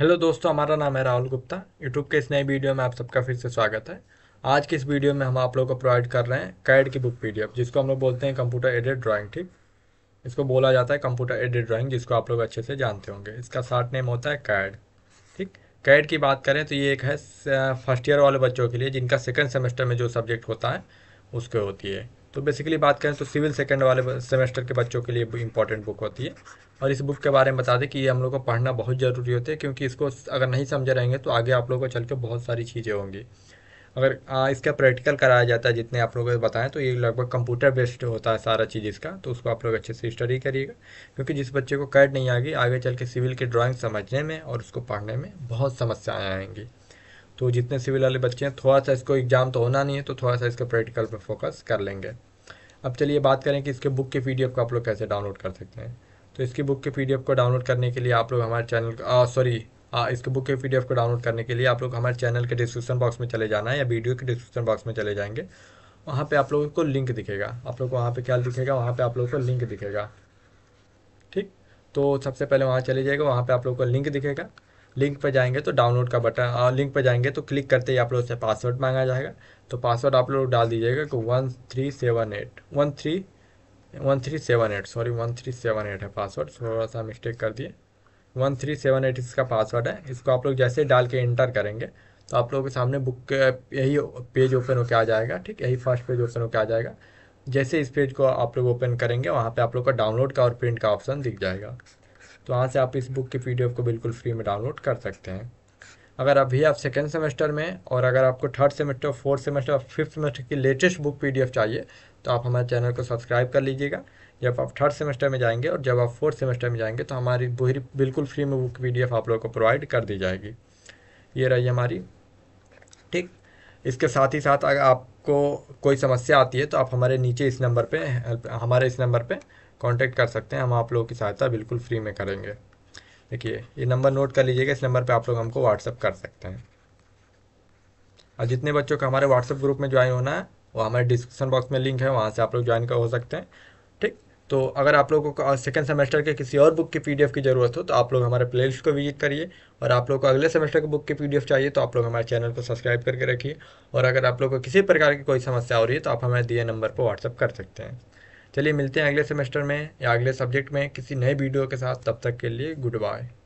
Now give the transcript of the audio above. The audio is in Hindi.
हेलो दोस्तों हमारा नाम है राहुल गुप्ता यूट्यूब के इस नए वीडियो में आप सबका फिर से स्वागत है आज के इस वीडियो में हम आप लोगों को प्रोवाइड कर रहे हैं कैड की बुक पी जिसको हम लोग बोलते हैं कंप्यूटर एडेड ड्राइंग ठीक इसको बोला जाता है कंप्यूटर एडेड ड्राइंग जिसको आप लोग अच्छे से जानते होंगे इसका शार्ट नेम होता है कैड ठीक कैड की बात करें तो ये एक है फर्स्ट ईयर वाले बच्चों के लिए जिनका सेकेंड सेमेस्टर में जो सब्जेक्ट होता है उसके होती है तो बेसिकली बात करें तो सिविल सेकेंड वाले सेमेस्टर के बच्चों के लिए इंपॉर्टेंट बुक होती है और इस बुक के बारे में बता दें कि ये हम लोग को पढ़ना बहुत ज़रूरी होता है क्योंकि इसको अगर नहीं समझे रहेंगे तो आगे आप लोगों को चल के बहुत सारी चीज़ें होंगी अगर आ, इसका प्रैक्टिकल कराया जाता है जितने आप लोगों को बताएं तो ये लगभग कंप्यूटर बेस्ड होता है सारा चीज़ इसका तो उसको आप लोग अच्छे से स्टडी करिएगा क्योंकि जिस बच्चे को कैट नहीं आएगी आगे चल के सिविल के ड्राइंग समझने में और उसको पढ़ने में बहुत समस्याएँ आएंगी तो जितने सिविल वाले बच्चे हैं थोड़ा सा इसको एग्ज़ाम तो होना नहीं है तो थोड़ा सा इसका प्रैक्टिकल पर फोकस कर लेंगे अब चलिए बात करें कि इसके बुक के पी को आप लोग कैसे डाउनलोड कर सकते हैं तो इसकी बुक के पी को डाउनलोड करने के लिए आप लोग हमारे चैनल सॉरी इसके बुक के पी को डाउनलोड करने के लिए आप लोग हमारे चैनल के डिस्क्रिप्शन बॉक्स में चले जाना है या वीडियो के डिस्क्रिप्शन बॉक्स में चले जाएंगे वहाँ पे आप लोगों को लिंक दिखेगा आप लोग को वहाँ पे क्या दिखेगा वहाँ पे आप लोगों को लिंक दिखेगा ठीक तो सबसे पहले वहाँ चले जाएगा वहाँ पे आप लोगों को लिंक दिखेगा लिंक पर जाएंगे तो डाउनलोड का बटन लिंक पर जाएंगे तो क्लिक करते ही आप लोग से पासवर्ड मांगा जाएगा तो पासवर्ड आप लोग डाल दीजिएगा कि one three seven eight one three one three seven eight sorry one three seven eight है पासवर्ड थोड़ा सा मिस्टेक कर दिए वन थ्री सेवन एट इसका पासवर्ड है इसको आप लोग जैसे डाल के इंटर करेंगे तो आप लोगों के सामने बुक यही पेज ओपन होकर आ जाएगा ठीक यही फर्स्ट पेज ओपन होकर आ जाएगा जैसे इस पेज को आप लोग ओपन करेंगे वहाँ पे आप लोग का डाउनलोड का और प्रिंट का ऑप्शन दिख जाएगा तो वहाँ से आप इस बुक की पी को बिल्कुल फ्री में डाउनलोड कर सकते हैं अगर अभी आप सेकेंड सेमेस्टर में और अगर आपको थर्ड सेमेस्टर फोर्थ सेमेस्टर और फिफ्थ सेमेस्टर की लेटेस्ट बुक पी चाहिए तो आप हमारे चैनल को सब्सक्राइब कर लीजिएगा जब आप थर्ड सेमेस्टर में जाएंगे और जब आप फोर्थ सेमेस्टर में जाएंगे तो हमारी बिल्कुल फ्री में बुक पी आप लोगों को प्रोवाइड कर दी जाएगी ये रही हमारी ठीक इसके साथ ही साथ अगर आप आपको कोई समस्या आती है तो आप हमारे नीचे इस नंबर पे हमारे इस नंबर पे कांटेक्ट कर सकते हैं हम आप लोगों की सहायता बिल्कुल फ्री में करेंगे देखिए ये नंबर नोट कर लीजिएगा इस नंबर पे आप लोग हमको व्हाट्सअप कर सकते हैं और जितने बच्चों का हमारे व्हाट्सअप ग्रुप में ज्वाइन होना है वो हमारे डिस्क्रिप्शन बॉक्स में लिंक है वहाँ से आप लोग ज्वाइन कर हो सकते हैं तो अगर आप लोगों को सेकेंड सेमेस्टर के किसी और बुक की पी की ज़रूरत हो तो आप लोग हमारे प्ले को विजिट करिए और आप लोग को अगले सेमेस्टर की बुक की पी चाहिए तो आप लोग हमारे चैनल को सब्सक्राइब करके रखिए और अगर आप लोग को किसी प्रकार की कोई समस्या हो रही है तो आप हमें दिए नंबर पर व्हाट्सअप कर सकते हैं चलिए मिलते हैं अगले सेमेस्टर में या अगले सब्जेक्ट में किसी नए वीडियो के साथ तब तक के लिए गुड बाय